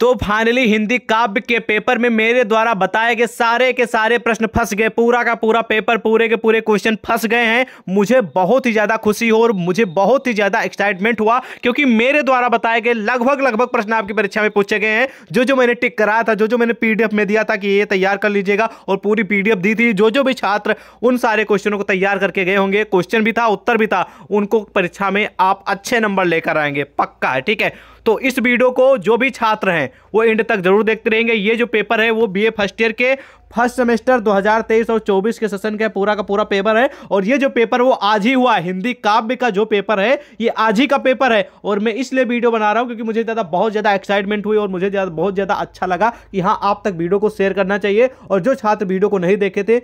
तो फाइनली हिंदी काव्य के पेपर में मेरे द्वारा बताए गए सारे के सारे प्रश्न फंस गए पूरा का पूरा पेपर पूरे के पूरे क्वेश्चन फंस गए हैं मुझे बहुत ही ज़्यादा खुशी हो और मुझे बहुत ही ज़्यादा एक्साइटमेंट हुआ क्योंकि मेरे द्वारा बताए गए लगभग लगभग प्रश्न आपकी परीक्षा में पूछे गए हैं जो जो मैंने टिक कराया था जो जो मैंने पी में दिया था कि ये तैयार कर लीजिएगा और पूरी पी दी थी जो जो भी छात्र उन सारे क्वेश्चनों को तैयार करके गए होंगे क्वेश्चन भी था उत्तर भी था उनको परीक्षा में आप अच्छे नंबर लेकर आएंगे पक्का है ठीक है तो इस वीडियो को जो भी छात्र हैं वो एंड तक जरूर देखते रहेंगे ये जो पेपर है वो बीए फर्स्ट ईयर के फर्स्ट सेमेस्टर 2023 और 24 के सेशन का पूरा का पूरा पेपर है और ये जो पेपर वो आज ही हुआ है हिंदी काव्य का जो पेपर है ये आज ही का पेपर है और मैं इसलिए वीडियो बना रहा हूँ क्योंकि मुझे ज़्यादा बहुत ज़्यादा एक्साइटमेंट हुई और मुझे ज़्यादा बहुत ज़्यादा अच्छा लगा कि हाँ आप तक वीडियो को शेयर करना चाहिए और जो छात्र वीडियो को नहीं देखे थे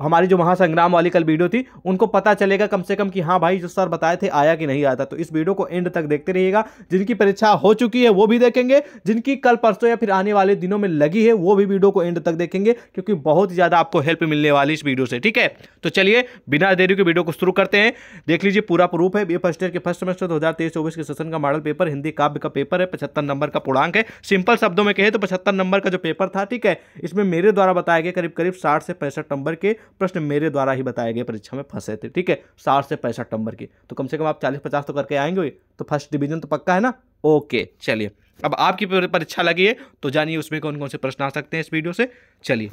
हमारी जो महासंग्राम वाली कल वीडियो थी उनको पता चलेगा कम से कम कि हाँ भाई जो सर बताए थे आया कि नहीं आया था तो इस वीडियो को एंड तक देखते रहिएगा जिनकी परीक्षा हो चुकी है वो भी देखेंगे जिनकी कल परसों या फिर आने वाले दिनों में लगी है वो भी वीडियो को एंड तक देखेंगे क्योंकि बहुत ज़्यादा आपको हेल्प मिलने वाली इस वीडियो से ठीक है तो चलिए बिना देरी के वीडियो को शुरू करते हैं देख लीजिए पूरा प्रूफ है बी फर्स्ट ईयर के फर्स्ट सेमेस्टर दो हज़ार के सेशन का मॉडल पेपर हिंदी काव्य का पेपर है पचहत्तर नंबर का पूर्णांक है सिंपल शब्दों में कहे तो पचहत्तर नंबर का जो पेपर था ठीक है इसमें मेरे द्वारा बताया गया करीब करीब साठ से पैंसठ नंबर के प्रश्न मेरे द्वारा ही बताए गए परीक्षा में फंसे थे ठीक है साठ से पैंसठ नंबर की तो कम से कम आप चालीस पचास तो करके आएंगे तो फर्स्ट डिवीजन तो पक्का है ना ओके चलिए अब आपकी परीक्षा लगी है तो जानिए उसमें कौन कौन से प्रश्न आ सकते हैं इस वीडियो से चलिए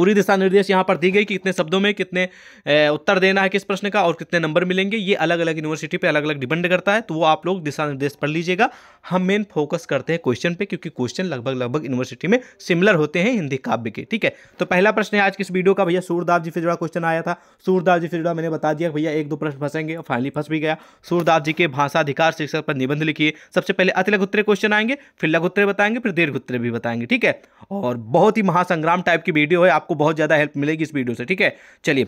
पूरी दिशा निर्देश यहाँ पर दी गई कि कितने शब्दों में कितने उत्तर देना है किस प्रश्न का और कितने नंबर मिलेंगे ये अलग अलग यूनिवर्सिटी पर अलग अलग डिपेंड करता है तो वो आप लोग दिशा निर्देश पढ़ लीजिएगा हम मेन फोकस करते हैं क्वेश्चन पे क्योंकि क्वेश्चन लगभग लगभग यूनिवर्सिटी में सिमिलर होते हैं हिंदी काव्य के ठीक है तो पहला प्रश्न है आज किस वीडियो का भैया सूरदास जी से जुड़ा क्वेश्चन आया था सूरदास जी से जुड़ा मैंने बता दिया भैया एक दो प्रश्न फंसेंगे और फाइनली फंस भी गया सूरदास जी के भाषाधिकार शिक्षक पर निबंध लिखिए सबसे पहले अति लघुत्तरे क्वेश्चन आएंगे फिर लघुत्तरे बताएंगे फिर देर भी बताएंगे ठीक है और बहुत ही महासंग्राम टाइप की वीडियो है आपको आपको बहुत ज़्यादा हेल्प मिलेगी इस वीडियो से ठीक है चलिए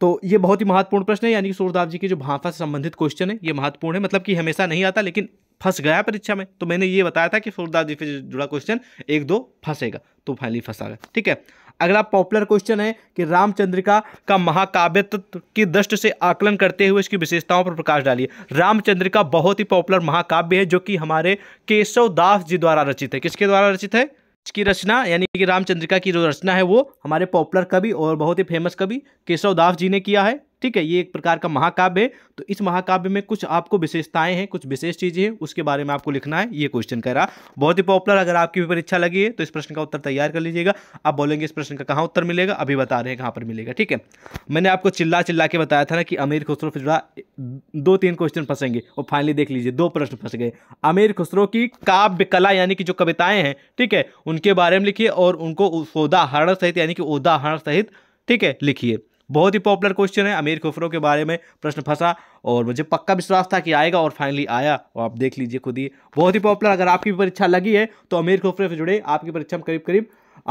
तो ये बहुत ही महत्वपूर्ण प्रश्न है यानी कि सूरदास जी के जो भाषा से संबंधित क्वेश्चन है ये महत्वपूर्ण है मतलब कि हमेशा नहीं आता लेकिन फंस गया परीक्षा में तो मैंने ये बताया था कि सूरदास जी से जुड़ा क्वेश्चन एक दो फंसेगा तो फाइनली फंसा गया ठीक है अगला पॉपुलर क्वेश्चन है कि रामचंद्रिका का महाकाव्य तत्व की दृष्टि से आकलन करते हुए इसकी विशेषताओं पर प्रकाश डालिए रामचंद्रिका बहुत ही पॉपुलर महाकाव्य है जो कि हमारे केशव दास जी द्वारा रचित है किसके द्वारा रचित है की रचना यानी कि रामचंद्रिका की जो रचना है वो हमारे पॉपुलर कवि और बहुत ही फेमस कवि केशव दास जी ने किया है ठीक है ये एक प्रकार का महाकाव्य है तो इस महाकाव्य में कुछ आपको विशेषताएं हैं कुछ विशेष चीज़ें हैं उसके बारे में आपको लिखना है ये क्वेश्चन कह रहा बहुत ही पॉपुलर अगर आपकी भी परीक्षा लगी है तो इस प्रश्न का उत्तर तैयार कर लीजिएगा आप बोलेंगे इस प्रश्न का कहाँ उत्तर मिलेगा अभी बता रहे हैं कहाँ पर मिलेगा ठीक है मैंने आपको चिल्ला चिल्ला के बताया था ना कि अमीर खुसरो जुड़ा दो तीन क्वेश्चन फंसेंगे और फाइनली देख लीजिए दो प्रश्न फंस गए अमीर खुसरो की काव्य कला यानी कि जो कविताएं हैं ठीक है उनके बारे में लिखिए और उनको उदाहरण सहित यानी कि उदाहरण सहित ठीक है लिखिए बहुत ही पॉपुलर क्वेश्चन है अमीर खुफरों के बारे में प्रश्न फंसा और मुझे पक्का विश्वास था कि आएगा और फाइनली आया और आप देख लीजिए खुद ही बहुत ही पॉपुलर अगर आपकी परीक्षा लगी है तो अमीर खुफरे से जुड़े आपकी परीक्षा में करीब करीब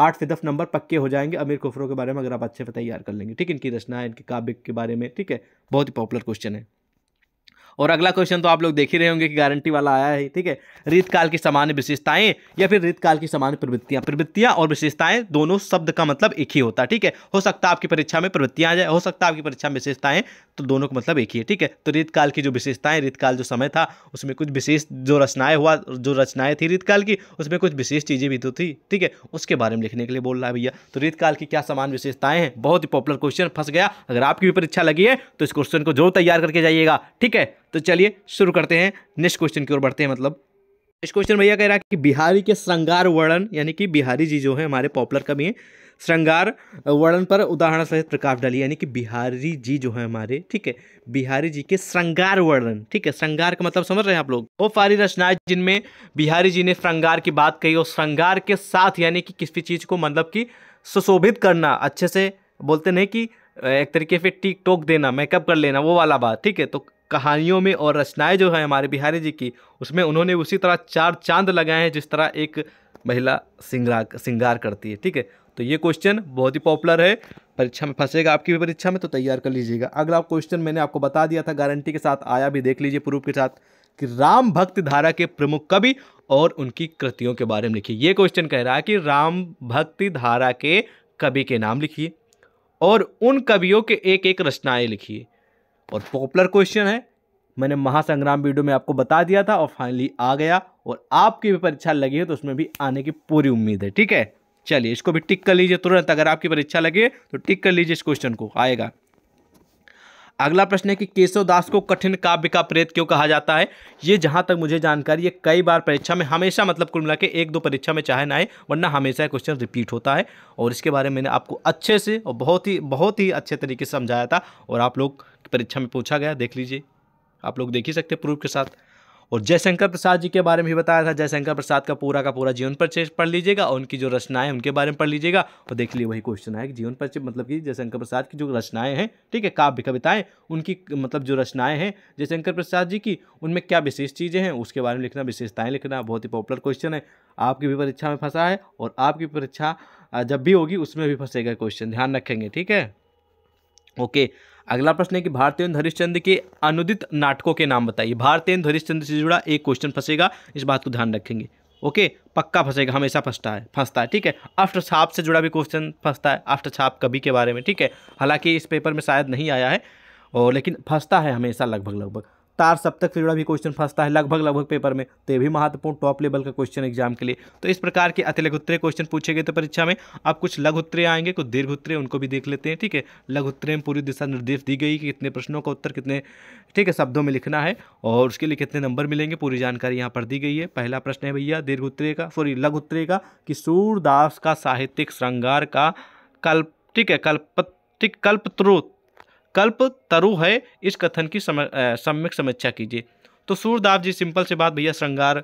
आठ से दस नंबर पक्के हो जाएंगे अमीर खुफरों के बारे में अगर आप अच्छे से तैयार कर लेंगे ठीक है इनकी रचना है इनके काव्य के बारे में ठीक है बहुत ही पॉपुलर क्वेश्चन है और अगला क्वेश्चन तो आप लोग देख ही रहे होंगे कि गारंटी वाला आया है ठीक है रीत काल की सामान्य विशेषताएं या फिर रीत काल की सामान्य प्रवृत्तियां प्रवृत्तियां और विशेषताएं दोनों शब्द का मतलब एक ही होता है ठीक है हो सकता है आपकी परीक्षा में प्रवृत्तियां आ जाए हो सकता है आपकी परीक्षा में विशेषताएं तो दोनों का मतलब एक ही है ठीक है तो रीत काल की जो विशेषताएं रीत काल जो समय था उसमें कुछ विशेष जो रचनाएं हुआ जो रचनाएं थी रीत काल की उसमें कुछ विशेष चीज़ें भी तो थी ठीक है उसके बारे में लिखने के लिए बोल रहा है भैया तो रीत काल की क्या समान विशेषताएं हैं बहुत ही पॉपुलर क्वेश्चन फंस गया अगर आपकी भी परीक्षा लगी है तो इस क्वेश्चन को जो तैयार करके जाइएगा ठीक है तो चलिए शुरू करते हैं नेक्स्ट क्वेश्चन की ओर बढ़ते हैं मतलब नेक्स्ट क्वेश्चन भैया कह रहा है कि बिहारी के श्रृंगार वर्णन यानी कि बिहारी जी जो है हमारे पॉपुलर कवि हैं श्रृंगार वर्णन पर उदाहरण सहित प्रकाश डाली यानी कि बिहारी जी जो है हमारे ठीक है बिहारी जी के श्रृंगार वर्णन ठीक है श्रृंगार का मतलब समझ रहे हैं आप लोग वो फारी रचनाएं जिनमें बिहारी जी ने श्रृंगार की बात कही और श्रृंगार के साथ यानी कि किसी चीज़ को मतलब कि सुशोभित करना अच्छे से बोलते नहीं कि एक तरीके से टिक टोक देना मेकअप कर लेना वो वाला बात ठीक है तो कहानियों में और रचनाएं जो है हमारे बिहारी जी की उसमें उन्होंने उसी तरह चार चांद लगाए हैं जिस तरह एक महिला सिंगार सिंगार करती है ठीक है तो ये क्वेश्चन बहुत ही पॉपुलर है परीक्षा में फंसेगा आपकी भी परीक्षा में तो तैयार कर लीजिएगा अगला क्वेश्चन मैंने आपको बता दिया था गारंटी के साथ आया भी देख लीजिए प्रूफ के साथ कि राम भक्त धारा के प्रमुख कवि और उनकी कृतियों के बारे में लिखिए ये क्वेश्चन कह रहा है कि राम भक्ति धारा के कवि के नाम लिखिए और उन कवियों के एक एक रचनाएं लिखिए और पॉपुलर क्वेश्चन है मैंने महासंग्राम वीडियो में आपको बता दिया था और फाइनली आ गया और आपकी भी परीक्षा लगी है तो उसमें भी आने की पूरी उम्मीद है ठीक है चलिए इसको भी टिक कर लीजिए तुरंत अगर आपकी परीक्षा लगे तो टिक कर लीजिए इस क्वेश्चन को आएगा अगला प्रश्न है कि केशव दास को कठिन काव्य का प्रेत क्यों कहा जाता है ये जहाँ तक मुझे जानकारी है कई बार परीक्षा में हमेशा मतलब कुल मिला के एक दो परीक्षा में चाहे ना आए वरना हमेशा क्वेश्चन रिपीट होता है और इसके बारे में मैंने आपको अच्छे से और बहुत ही बहुत ही अच्छे तरीके से समझाया था और आप लोग परीक्षा में पूछा गया देख लीजिए आप लोग देख ही सकते हैं प्रूफ के साथ और जयशंकर प्रसाद जी के बारे में भी बताया था जयशंकर प्रसाद का पूरा का पूरा जीवन परिचय पढ़ लीजिएगा और उनकी जो रचनाएं उनके बारे में पढ़ लीजिएगा और देख लीजिए वही क्वेश्चन है कि जीवन परिचय मतलब कि जयशंकर प्रसाद की जो रचनाएं हैं ठीक है काव्य कविताएं उनकी मतलब जो रचनाएं हैं जयशंकर प्रसाद जी की उनमें क्या विशेष चीज़ें हैं उसके बारे में लिखना विशेषताएँ लिखना बहुत ही पॉपुलर क्वेश्चन है आपकी भी परीक्षा में फंसा है और आपकी परीक्षा जब भी होगी उसमें भी फंसेगा क्वेश्चन ध्यान रखेंगे ठीक है ओके okay. अगला प्रश्न है कि भारतीय हरिश्चंद्र के अनुदित नाटकों के नाम बताइए भारतीय हरिश्चंद्र से जुड़ा एक क्वेश्चन फंसेगा इस बात को ध्यान रखेंगे ओके पक्का फंसेगा हमेशा फंसता है फंसता है ठीक है आफ्टर छाप से जुड़ा भी क्वेश्चन फंसता है आफ्टर छाप कभी के बारे में ठीक है हालांकि इस पेपर में शायद नहीं आया है और लेकिन फंसता है हमेशा लगभग लगभग तार सप्तक से जुड़ा भी क्वेश्चन फंसता है लगभग लगभग पेपर में तो ये भी महत्वपूर्ण टॉप लेवल का क्वेश्चन एग्जाम के लिए तो इस प्रकार के अति लघुत्तरे क्वेश्चन पूछे गए तो परीक्षा में अब कुछ लघुत्तरे आएंगे कुछ दीर्घ उत्तरे उनको भी देख लेते हैं ठीक है लघुत्तरे में पूरी दिशा निर्देश दी गई कि कितने प्रश्नों का उत्तर कितने ठीक है शब्दों में लिखना है और उसके लिए कितने नंबर मिलेंगे पूरी जानकारी यहाँ पर दी गई है पहला प्रश्न है भैया दीर्घ उत्तरे का सॉरी लघु उत्तरे का कि सूरदास का साहित्यिक श्रृंगार का कल्प ठीक है कल्पतिक कल्पत्रोत कल्प तरु है इस कथन की सम्यक समीक्षा कीजिए तो सूरदाव जी सिंपल से बात भैया श्रृंगार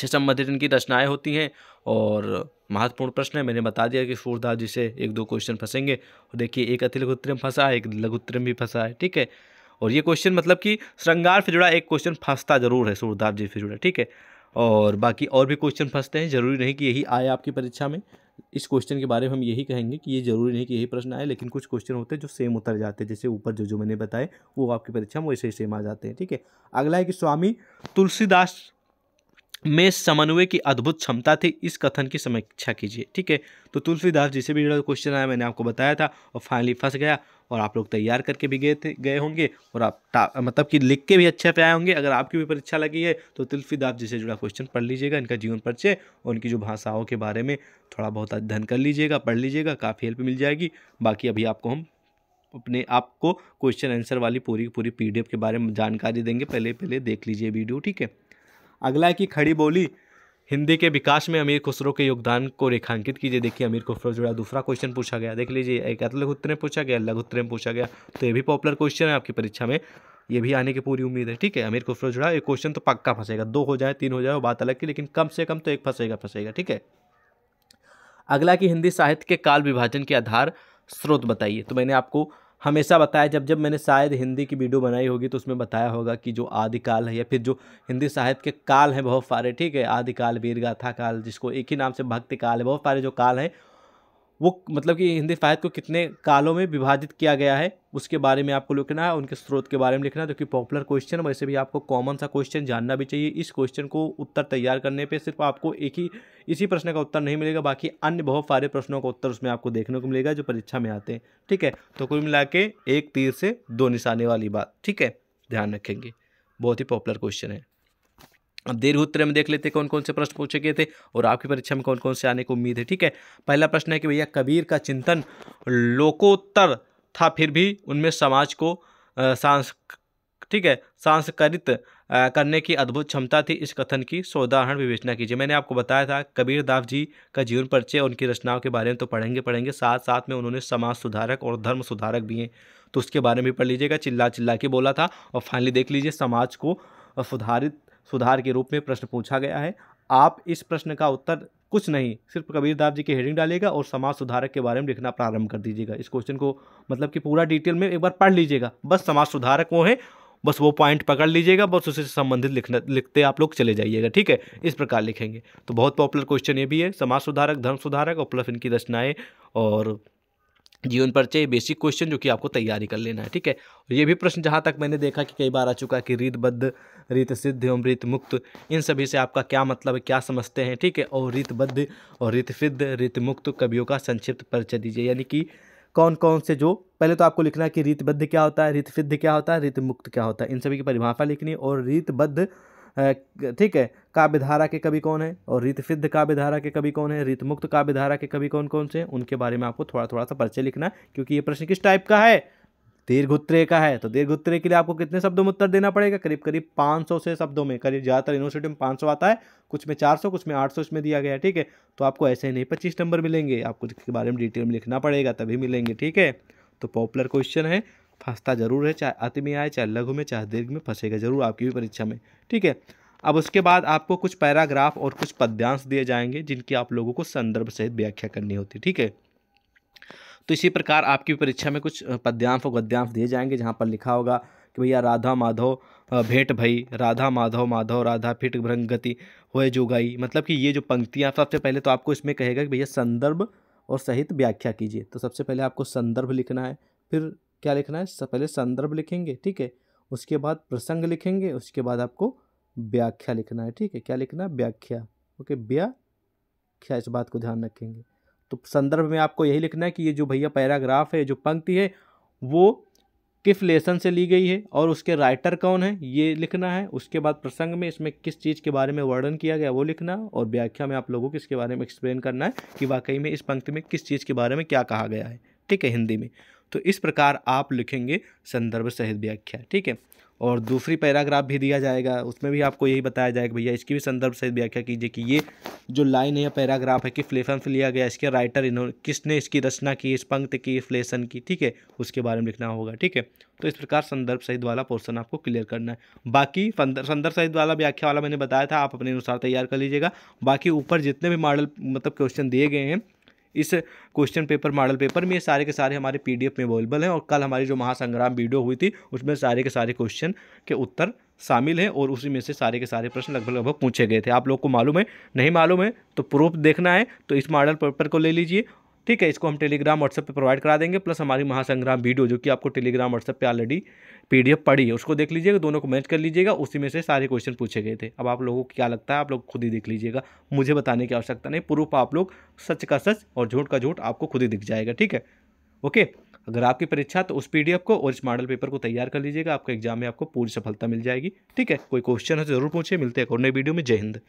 से संबंधित इनकी रचनाएं होती हैं और महत्वपूर्ण प्रश्न है मैंने बता दिया कि सूरदास जी से एक दो क्वेश्चन फंसेंगे और देखिए एक अति लघुत्तरम फंसा है एक लघुत्तरम भी फंसा है ठीक है और ये क्वेश्चन मतलब कि श्रृंगार से जुड़ा एक क्वेश्चन फंसता जरूर है सूरदास जी से जुड़ा ठीक है और बाकी और भी क्वेश्चन फंसते हैं ज़रूरी नहीं कि यही आए आपकी परीक्षा में इस क्वेश्चन के बारे में हम यही कहेंगे कि ये जरूरी नहीं कि यही प्रश्न आए लेकिन कुछ क्वेश्चन होते हैं जो सेम उतर जाते हैं जैसे ऊपर जो जो मैंने बताए वो आपकी परीक्षा में वैसे ही सेम आ जाते हैं ठीक है अगला है कि स्वामी तुलसीदास में समन्वय की अद्भुत क्षमता थी इस कथन की समीक्षा कीजिए ठीक है तो तुलसीदास जिसे भी भी क्वेश्चन आया मैंने आपको बताया था और फाइनली फंस गया और आप लोग तैयार करके भी गए थे गए होंगे और आप मतलब कि लिख के भी अच्छे पे आए होंगे अगर आपकी भी परीक्षा लगी है तो जी से जुड़ा क्वेश्चन पढ़ लीजिएगा इनका जीवन परिचय और उनकी जो भाषाओं के बारे में थोड़ा बहुत अध्ययन कर लीजिएगा पढ़ लीजिएगा काफ़ी हेल्प मिल जाएगी बाकी अभी आपको हम अपने आपको क्वेश्चन आंसर वाली पूरी पूरी पी के बारे में जानकारी देंगे पहले पहले देख लीजिए वीडियो ठीक है अगला है कि खड़ी बोली हिंदी के विकास में अमीर खुसरो के योगदान को रेखांकित कीजिए देखिए अमीर खुसरो जुड़ा दूसरा क्वेश्चन पूछा गया देख लीजिए एक अतलगुत्र में पूछा गया लघुत्र में पूछा गया तो ये भी पॉपुलर क्वेश्चन है आपकी परीक्षा में ये भी आने की पूरी उम्मीद है ठीक है अमीर खुसरो जुड़ा ये क्वेश्चन तो पक्का फंसेगा दो हो जाए तीन हो जाए बात अलग की लेकिन कम से कम तो एक फंसेगा फंसेगा ठीक है अगला कि हिंदी साहित्य के काल विभाजन के आधार स्रोत बताइए तो मैंने आपको हमेशा बताया जब जब मैंने शायद हिंदी की वीडियो बनाई होगी तो उसमें बताया होगा कि जो आदिकाल है या फिर जो हिंदी साहित्य के काल हैं बहुत सारे ठीक है आदिकाल वीरगाथा काल जिसको एक ही नाम से भक्ति काल है बहुत सारे जो काल हैं वो मतलब कि हिंदी फ़ायद को कितने कालों में विभाजित किया गया है उसके बारे में आपको लिखना है उनके स्रोत के बारे में लिखना है जो कि पॉपुलर क्वेश्चन वैसे भी आपको कॉमन सा क्वेश्चन जानना भी चाहिए इस क्वेश्चन को उत्तर तैयार करने पे सिर्फ आपको एक ही इसी प्रश्न का उत्तर नहीं मिलेगा बाकी अन्य बहुत सारे प्रश्नों का उत्तर उसमें आपको देखने को मिलेगा जो परीक्षा में आते हैं ठीक है तो कुल मिला के एक तीर से दो निशाने वाली बात ठीक है ध्यान रखेंगे बहुत ही पॉपुलर क्वेश्चन है दीर्घ उत्तर में देख लेते कौन कौन से प्रश्न पूछे गए थे और आपकी परीक्षा में कौन कौन से आने की उम्मीद है ठीक है पहला प्रश्न है कि भैया कबीर का चिंतन लोकोत्तर था फिर भी उनमें समाज को सांस ठीक है सांस्कृत करने की अद्भुत क्षमता थी इस कथन की सोदाहरण विवेचना कीजिए मैंने आपको बताया था कबीर दास जी का जीवन परिचय उनकी रचनाओं के बारे में तो पढ़ेंगे पढ़ेंगे साथ साथ में उन्होंने समाज सुधारक और धर्म सुधारक भी हैं तो उसके बारे में भी पढ़ लीजिएगा चिल्ला चिल्ला के बोला था और फाइनली देख लीजिए समाज को सुधारित सुधार के रूप में प्रश्न पूछा गया है आप इस प्रश्न का उत्तर कुछ नहीं सिर्फ कबीरदास जी की हेडिंग डालिएगा और समाज सुधारक के बारे में लिखना प्रारंभ कर दीजिएगा इस क्वेश्चन को मतलब कि पूरा डिटेल में एक बार पढ़ लीजिएगा बस समाज सुधारक वो हैं बस वो पॉइंट पकड़ लीजिएगा बस उससे संबंधित लिखना लिखते आप लोग चले जाइएगा ठीक है इस प्रकार लिखेंगे तो बहुत पॉपुलर क्वेश्चन ये भी है समाज सुधारक धर्म सुधारक और प्लस इनकी रचनाएँ और जीवन परिचय बेसिक क्वेश्चन जो कि आपको तैयारी कर लेना है ठीक है ये भी प्रश्न जहाँ तक मैंने देखा कि कई बार आ चुका है कि रीतबद्ध रीत सिद्ध एवं रीत मुक्त इन सभी से आपका क्या मतलब है क्या समझते हैं ठीक है और रीतबद्ध और रीत सिद्ध रीत मुक्त कवियों का संक्षिप्त परिचय दीजिए यानी कि कौन कौन से जो पहले तो आपको लिखना है कि रीतबद्ध क्या होता है रीतसिद्ध सिद्ध क्या होता है रीत मुक्त क्या होता है इन सभी की परिभाषा लिखनी और रीतबद्ध ठीक है काव्यधारा के कवि कौन है और रीतसिद्ध काव्यधारा के कवि कौन है रीतमुक्त काव्यधारा के कवि कौन कौन से उनके बारे में आपको थोड़ा थोड़ा सा परिचय लिखना क्योंकि ये प्रश्न किस टाइप का है दीर्घ उत्तरे का है तो दीर्घ उत्तरे के लिए आपको कितने शब्दों में उत्तर देना पड़ेगा करीब करीब 500 से शब्दों में करीब ज़्यादातर यूनिवर्सिटी में 500 आता है कुछ में 400 कुछ में 800 इसमें दिया गया है ठीक है तो आपको ऐसे ही नहीं पच्चीस नंबर मिलेंगे आपको इसके बारे में डिटेल में लिखना पड़ेगा तभी मिलेंगे ठीक है तो पॉपुलर क्वेश्चन है फंसता जरूर है चाहे अति में आए चाहे लघु में चाहे दीर्घ में फंसेगा जरूर आपकी भी परीक्षा में ठीक है अब उसके बाद आपको कुछ पैराग्राफ और कुछ पद्यांश दिए जाएंगे जिनकी आप लोगों को संदर्भ सहित व्याख्या करनी होती है ठीक है तो इसी प्रकार आपकी परीक्षा में कुछ पद्यांश और गद्यांश दिए जाएंगे जहाँ पर लिखा होगा कि भैया राधा माधव भेंट भई राधा माधव माधव राधा फिट भ्रंग गति हो जोगाई मतलब कि ये जो पंक्तियाँ सबसे पहले तो आपको इसमें कहेगा कि भैया संदर्भ और सहित व्याख्या कीजिए तो सबसे पहले आपको संदर्भ लिखना है फिर क्या लिखना है पहले संदर्भ लिखेंगे ठीक है उसके बाद प्रसंग लिखेंगे उसके बाद आपको व्याख्या लिखना है ठीक है क्या लिखना है व्याख्या ओके व्याख्या इस बात को ध्यान रखेंगे तो संदर्भ में आपको यही लिखना है कि ये जो भैया पैराग्राफ है जो पंक्ति है वो किस लेसन से ली गई है और उसके राइटर कौन है ये लिखना है उसके बाद प्रसंग में इसमें किस चीज़ के बारे में वर्णन किया गया वो लिखना और व्याख्या में आप लोगों को इसके बारे में एक्सप्लेन करना है कि वाकई में इस पंक्ति में किस चीज़ के बारे में क्या कहा गया है ठीक है हिंदी में तो इस प्रकार आप लिखेंगे संदर्भ सहित व्याख्या ठीक है और दूसरी पैराग्राफ भी दिया जाएगा उसमें भी आपको यही बताया जाएगा भैया इसकी भी संदर्भ सहित व्याख्या कीजिए कि ये जो लाइन है या पैराग्राफ है कि फ्लेशन से लिया गया इसके राइटर इन्होंने किसने इसकी रचना की इस पंक्त की फ्लेशन की ठीक है उसके बारे में लिखना होगा ठीक है तो इस प्रकार संदर्भ सहित वाला पोर्सन आपको क्लियर करना है बाकी संदर्भ सहित वाला व्याख्या वाला मैंने बताया था आप अपने अनुसार तैयार कर लीजिएगा बाकी ऊपर जितने भी मॉडल मतलब क्वेश्चन दिए गए हैं इस क्वेश्चन पेपर मॉडल पेपर में ये सारे के सारे हमारे पीडीएफ में अवेलेबल हैं और कल हमारी जो महासंग्राम वीडियो हुई थी उसमें सारे के सारे क्वेश्चन के उत्तर शामिल हैं और उसी में से सारे के सारे प्रश्न लगभग लगभग पूछे गए थे आप लोग को मालूम है नहीं मालूम है तो प्रूफ देखना है तो इस मॉडल पेपर को ले लीजिए ठीक है इसको हम टेलीग्राम व्हाट्सएप पे प्रोवाइड करा देंगे प्लस हमारी महासंग्राम वीडियो जो कि आपको टेलीग्राम व्हाट्सएप पे ऑलरेडी पीडीएफ पड़ी है उसको देख लीजिएगा दोनों को मैच कर लीजिएगा उसी में से सारे क्वेश्चन पूछे गए थे अब आप लोगों को क्या लगता है आप लोग खुद ही देख लीजिएगा मुझे बताने की आवश्यकता नहीं प्रूफ आप लोग सच का सच और झूठ का झूठ आपको खुद ही दिख जाएगा ठीक है ओके अगर आपकी परीक्षा तो उस पी को और इस मॉडल पेपर को तैयार कर लीजिएगा आपका एग्जाम में आपको पूरी सफलता मिल जाएगी ठीक है कोई क्वेश्चन है तो जरूर पूछे मिलते हैं और नई वीडियो में जय हिंद